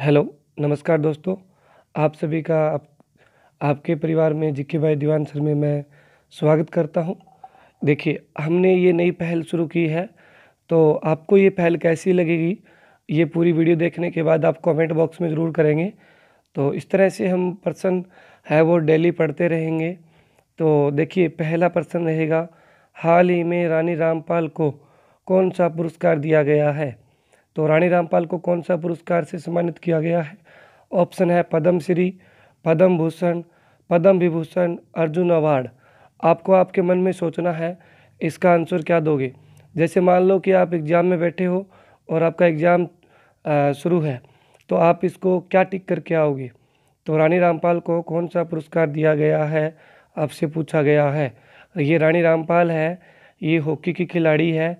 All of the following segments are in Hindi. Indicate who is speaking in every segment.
Speaker 1: हेलो नमस्कार दोस्तों आप सभी का आप, आपके परिवार में जिक्के भाई दीवान सर में मैं स्वागत करता हूं देखिए हमने ये नई पहल शुरू की है तो आपको ये पहल कैसी लगेगी ये पूरी वीडियो देखने के बाद आप कमेंट बॉक्स में ज़रूर करेंगे तो इस तरह से हम पर्सन है वो डेली पढ़ते रहेंगे तो देखिए पहला पर्सन रहेगा हाल ही में रानी रामपाल को कौन सा पुरस्कार दिया गया है तो रानी रामपाल को कौन सा पुरस्कार से सम्मानित किया गया है ऑप्शन है पद्मश्री पद्म भूषण पद्म विभूषण अर्जुन अवार्ड आपको आपके मन में सोचना है इसका आंसर क्या दोगे जैसे मान लो कि आप एग्ज़ाम में बैठे हो और आपका एग्ज़ाम शुरू है तो आप इसको क्या टिक करके आओगे तो रानी रामपाल को कौन सा पुरस्कार दिया गया है आपसे पूछा गया है ये रानी रामपाल है ये हॉकी की खिलाड़ी है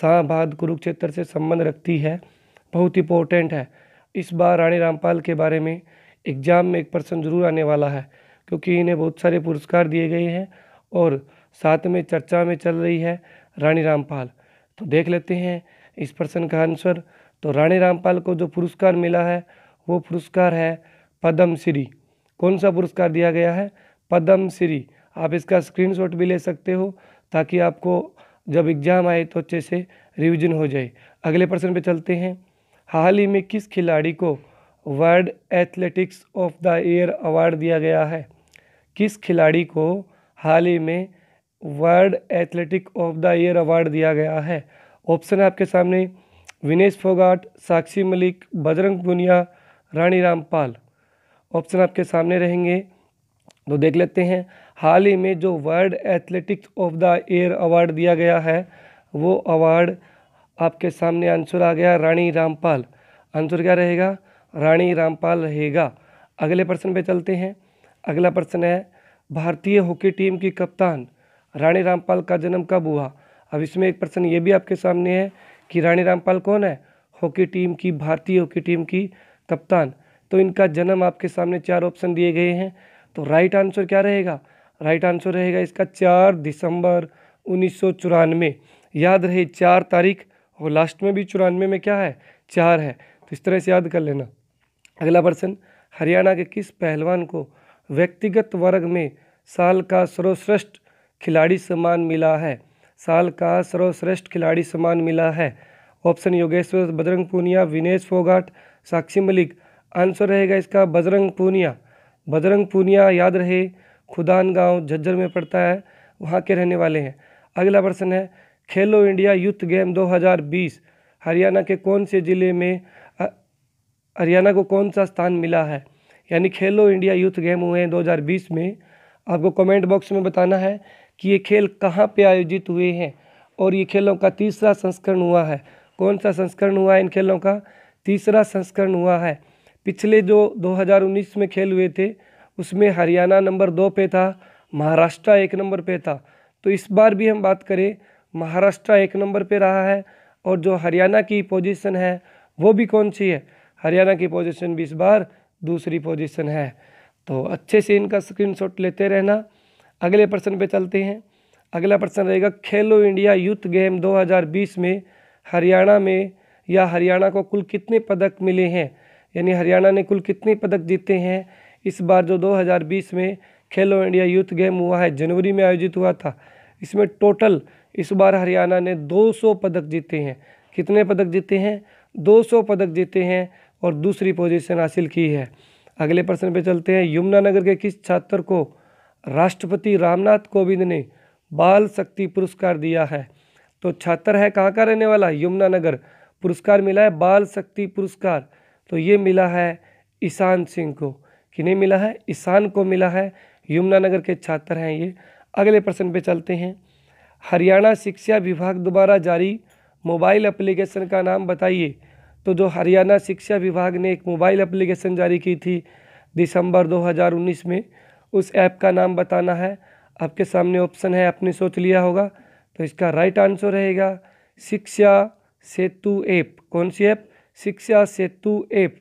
Speaker 1: शाहबाद कुरुक्षेत्र से संबंध रखती है बहुत इंपॉर्टेंट है इस बार रानी रामपाल के बारे में एग्जाम में एक प्रश्न जरूर आने वाला है क्योंकि इन्हें बहुत सारे पुरस्कार दिए गए हैं और साथ में चर्चा में चल रही है रानी रामपाल तो देख लेते हैं इस प्रश्न का आंसर तो रानी रामपाल को जो पुरस्कार मिला है वो पुरस्कार है पद्म श्री कौन सा पुरस्कार दिया गया है पद्म श्री आप इसका स्क्रीनशॉट भी ले सकते हो ताकि आपको जब एग्ज़ाम आए तो अच्छे से रिविजन हो जाए अगले प्रश्न पे चलते हैं हाल ही में किस खिलाड़ी को world athletics of the year award दिया गया है किस खिलाड़ी को हाल ही में world athletic of the year award दिया गया है ऑप्शन है आपके सामने विनेश फोगाट साक्षी मलिक बजरंग पुनिया रानी रामपाल ऑप्शन आपके सामने रहेंगे तो देख लेते हैं हाल ही में जो world athletics of the year award दिया गया है वो अवार्ड आपके सामने आंसर आ गया रानी रामपाल आंसर क्या रहेगा रानी रामपाल रहेगा अगले प्रश्न पे चलते हैं अगला प्रश्न है भारतीय हॉकी टीम की कप्तान रानी रामपाल का जन्म कब हुआ अब इसमें एक प्रश्न ये भी आपके सामने है कि रानी रामपाल कौन है हॉकी टीम की भारतीय हॉकी टीम की कप्तान तो इनका जन्म आपके सामने चार ऑप्शन दिए गए हैं तो राइट आंसर क्या रहेगा राइट आंसर रहेगा इसका चार दिसंबर उन्नीस याद रहे चार तारीख और लास्ट में भी चौरानवे में क्या है चार है तो इस तरह से याद कर लेना अगला प्रश्न हरियाणा के किस पहलवान को व्यक्तिगत वर्ग में साल का सर्वश्रेष्ठ खिलाड़ी सम्मान मिला है साल का सर्वश्रेष्ठ खिलाड़ी सम्मान मिला है ऑप्शन योगेश्वर बजरंग पूनिया विनेश फोगाट साक्षी मलिक आंसर रहेगा इसका बजरंग पूनिया बजरंग पूनिया याद रहे खुदान गांव झज्जर में पड़ता है वहाँ के रहने वाले हैं अगला प्रश्न है खेलो इंडिया यूथ गेम 2020 हरियाणा के कौन से ज़िले में हरियाणा को कौन सा स्थान मिला है यानी खेलो इंडिया यूथ गेम हुए हैं दो में आपको कमेंट बॉक्स में बताना है कि ये खेल कहाँ पे आयोजित हुए हैं और ये खेलों का तीसरा संस्करण हुआ है कौन सा संस्करण हुआ है इन खेलों का तीसरा संस्करण हुआ है पिछले जो 2019 में खेल हुए थे उसमें हरियाणा नंबर दो पे था महाराष्ट्र एक नंबर पे था तो इस बार भी हम बात करें महाराष्ट्र एक नंबर पे रहा है और जो हरियाणा की पोजीशन है वो भी कौन सी है हरियाणा की पोजीशन भी इस बार दूसरी पोजीशन है तो अच्छे से इनका स्क्रीनशॉट लेते रहना अगले प्रश्न पे चलते हैं अगला प्रश्न रहेगा खेलो इंडिया यूथ गेम 2020 में हरियाणा में या हरियाणा को कुल कितने पदक मिले हैं यानी हरियाणा ने कुल कितने पदक जीते हैं इस बार जो 2020 में खेलो इंडिया यूथ गेम हुआ है जनवरी में आयोजित हुआ था इसमें टोटल इस बार हरियाणा ने 200 पदक जीते हैं कितने पदक जीते हैं 200 पदक जीते हैं और दूसरी पोजीशन हासिल की है अगले प्रश्न पे चलते हैं यमुनानगर के किस छात्र को राष्ट्रपति रामनाथ कोविंद ने बाल शक्ति पुरस्कार दिया है तो छात्र है कहाँ का रहने वाला यमुनानगर पुरस्कार मिला है बाल शक्ति पुरस्कार तो ये मिला है ईशान सिंह को किन्हें मिला है ईशान को मिला है यमुनानगर के छात्र हैं ये अगले प्रश्न पे चलते हैं हरियाणा शिक्षा विभाग द्वारा जारी मोबाइल एप्लीकेशन का नाम बताइए तो जो हरियाणा शिक्षा विभाग ने एक मोबाइल एप्लीकेशन जारी की थी दिसंबर 2019 में उस ऐप का नाम बताना है आपके सामने ऑप्शन है आपने सोच लिया होगा तो इसका राइट आंसर रहेगा शिक्षा सेतु ऐप कौन सी ऐप शिक्षा सेतु ऐप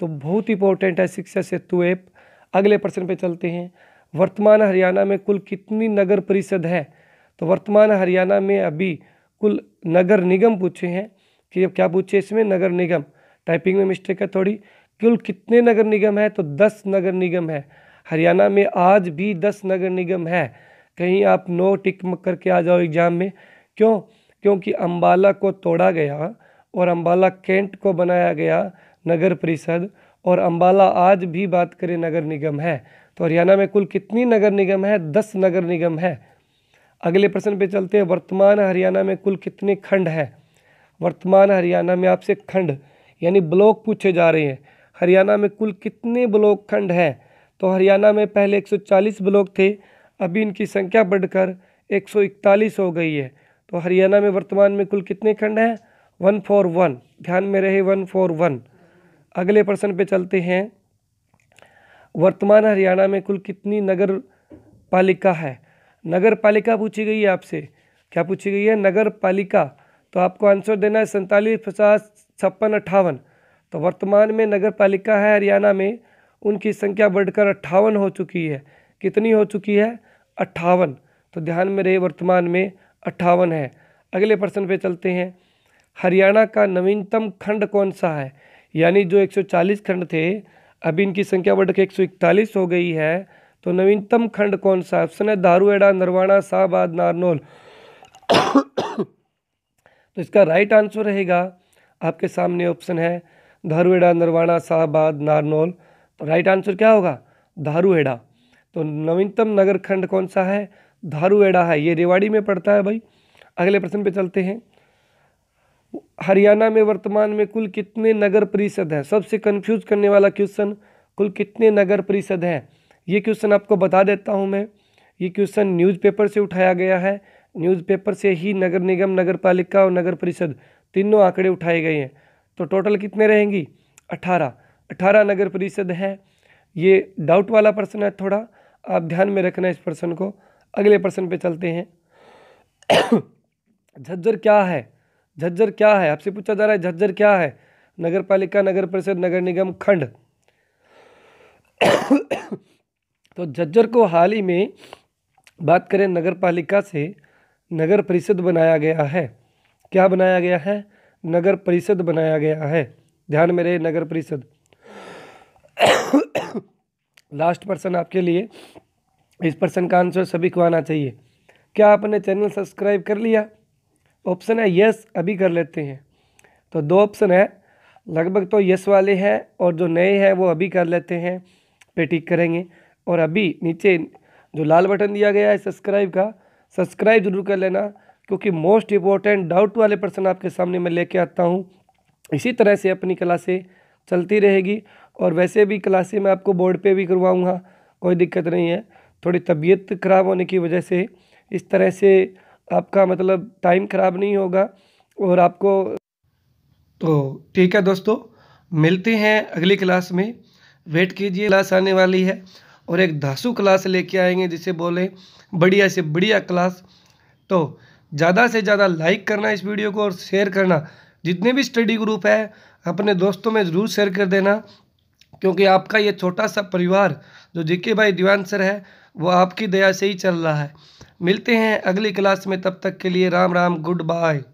Speaker 1: तो बहुत इंपॉर्टेंट है शिक्षा सेतु ऐप अगले प्रश्न पे चलते हैं वर्तमान हरियाणा में कुल कितनी नगर परिषद है तो वर्तमान हरियाणा में अभी कुल नगर निगम पूछे हैं कि अब क्या पूछे इसमें नगर निगम टाइपिंग में मिस्टेक है थोड़ी कुल कितने नगर निगम है तो दस नगर निगम है हरियाणा में आज भी दस नगर निगम है कहीं आप नो टिक करके आ जाओ एग्ज़ाम में क्यों क्योंकि अम्बाला को तोड़ा गया और अम्बाला कैंट को बनाया गया नगर परिषद और अम्बाला आज भी बात करें नगर निगम है तो हरियाणा में कुल कितनी नगर निगम है दस नगर निगम है अगले प्रश्न पे चलते हैं वर्तमान हरियाणा में कुल कितने खंड है वर्तमान हरियाणा में आपसे खंड यानी ब्लॉक पूछे जा रहे हैं हरियाणा में कुल कितने ब्लॉक खंड हैं तो हरियाणा में पहले 140 ब्लॉक थे अभी इनकी संख्या बढ़कर 141 हो गई है तो हरियाणा में वर्तमान में कुल कितने खंड हैं वन फोर वन ध्यान में रहे वन फोर वन अगले प्रश्न पे चलते हैं वर्तमान हरियाणा में कुल कितनी नगर पालिका है नगर पालिका पूछी गई है आपसे क्या पूछी गई है नगर पालिका तो आपको आंसर देना है सैंतालीस पचास छप्पन अट्ठावन तो वर्तमान में नगर पालिका है हरियाणा में उनकी संख्या बढ़कर अट्ठावन हो चुकी है कितनी हो चुकी है अट्ठावन तो ध्यान में रहे वर्तमान में अट्ठावन है अगले प्रश्न पे चलते हैं हरियाणा का नवीनतम खंड कौन सा है यानी जो 140 खंड थे अभी इनकी संख्या बढ़कर एक हो गई है तो नवीनतम खंड कौन सा ऑप्शन है दारूएडा नरवाणा तो शाहबाद नारनौल तो इसका राइट आंसर रहेगा आपके सामने ऑप्शन है धारूहेड़ा नरवाणा शाहबाद नारनौल तो राइट आंसर क्या होगा धारूहेड़ा तो नवीनतम नगर खंड कौन सा है धारूहेड़ा है ये रेवाड़ी में पड़ता है भाई अगले प्रश्न पे चलते हैं हरियाणा में वर्तमान में कुल कितने नगर परिषद हैं सबसे कंफ्यूज करने वाला क्वेश्चन कुल कितने नगर परिषद हैं ये क्वेश्चन आपको बता देता हूँ मैं ये क्वेश्चन न्यूज़पेपर से उठाया गया है न्यूज़पेपर से ही नगर निगम नगर पालिका और नगर परिषद तीनों आंकड़े उठाए गए हैं तो टोटल कितने रहेंगी अठारह अठारह नगर परिषद हैं ये डाउट वाला प्रश्न है थोड़ा आप ध्यान में रखना इस प्रश्न को अगले प्रश्न पे चलते हैं झज्जर क्या है झज्जर क्या है आपसे पूछा जा रहा है झज्जर क्या है नगर पालिका नगर परिषद नगर निगम खंड तो झज्जर को हाल ही में बात करें नगर पालिका से नगर परिषद बनाया गया है क्या बनाया गया है नगर परिषद बनाया गया है ध्यान में रहे नगर परिषद लास्ट पर्सन आपके लिए इस पर्सन का आंसर सभी को आना चाहिए क्या आपने चैनल सब्सक्राइब कर लिया ऑप्शन है यस अभी कर लेते हैं तो दो ऑप्शन है लगभग तो यस वाले हैं और जो नए हैं वो अभी कर लेते हैं पे टिक करेंगे और अभी नीचे जो लाल बटन दिया गया है सब्सक्राइब का सब्सक्राइब जरूर कर लेना क्योंकि मोस्ट इम्पॉर्टेंट डाउट वाले पर्सन आपके सामने मैं लेके आता हूँ इसी तरह से अपनी क्लासें चलती रहेगी और वैसे भी क्लासें मैं आपको बोर्ड पे भी करवाऊँगा कोई दिक्कत नहीं है थोड़ी तबीयत ख़राब होने की वजह से इस तरह से आपका मतलब टाइम ख़राब नहीं होगा और आपको तो ठीक है दोस्तों मिलते हैं अगली क्लास में वेट कीजिए क्लास आने वाली है और एक धासु क्लास लेके आएंगे जिसे बोले बढ़िया से बढ़िया क्लास तो ज़्यादा से ज़्यादा लाइक करना इस वीडियो को और शेयर करना जितने भी स्टडी ग्रुप है अपने दोस्तों में ज़रूर शेयर कर देना क्योंकि आपका ये छोटा सा परिवार जो जिके भाई दीवान सर है वो आपकी दया से ही चल रहा है मिलते हैं अगली क्लास में तब तक के लिए राम राम गुड बाय